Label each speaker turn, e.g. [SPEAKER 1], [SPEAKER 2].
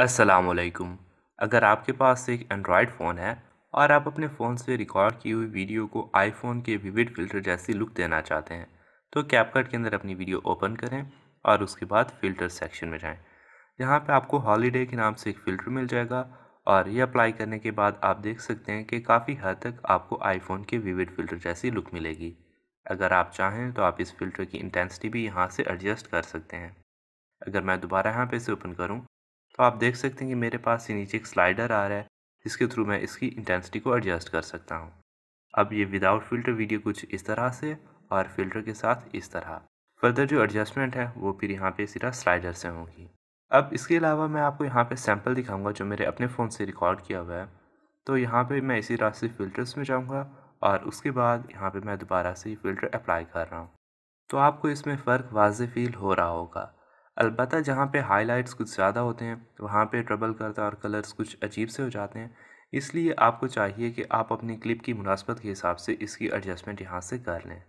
[SPEAKER 1] असलकुम अगर आपके पास एक एंड्रॉयड फ़ोन है और आप अपने फ़ोन से रिकॉर्ड की हुई वीडियो को आईफोन के विविड फिल्टर जैसी लुक देना चाहते हैं तो कैपकट के अंदर अपनी वीडियो ओपन करें और उसके बाद फ़िल्टर सेक्शन में जाएं यहाँ पे आपको हॉलीडे के नाम से एक फ़िल्टर मिल जाएगा और ये अप्लाई करने के बाद आप देख सकते हैं कि काफ़ी हद तक आपको आईफोन के विविड फ़िल्टर जैसी लुक मिलेगी अगर आप चाहें तो आप इस फ़िल्टर की इंटेंसिटी भी यहाँ से एडजस्ट कर सकते हैं अगर मैं दोबारा यहाँ पे इसे ओपन करूँ तो आप देख सकते हैं कि मेरे पास ये नीचे एक स्लाइडर आ रहा है जिसके थ्रू मैं इसकी इंटेंसिटी को एडजस्ट कर सकता हूँ अब ये विदाउट फिल्टर वीडियो कुछ इस तरह से और फिल्टर के साथ इस तरह फर्दर जो एडजस्टमेंट है वो फिर यहाँ पे सिर्फ स्लाइडर से होगी अब इसके अलावा मैं आपको यहाँ पे सैम्पल दिखाऊंगा जो मेरे अपने फ़ोन से रिकॉर्ड किया हुआ है तो यहाँ पे मैं इसी रास्ते फ़िल्टर्स में जाऊँगा और उसके बाद यहाँ पे मैं दोबारा से फ़िल्टर अप्लाई कर रहा हूँ तो आपको इसमें फ़र्क वाज फील हो रहा होगा अलबत् जहाँ पे लाइट्स कुछ ज़्यादा होते हैं वहाँ पे ट्रबल करता है और कलर्स कुछ अजीब से हो जाते हैं इसलिए आपको चाहिए कि आप अपनी क्लिप की मुनासबत के हिसाब से इसकी एडजस्टमेंट यहाँ से कर लें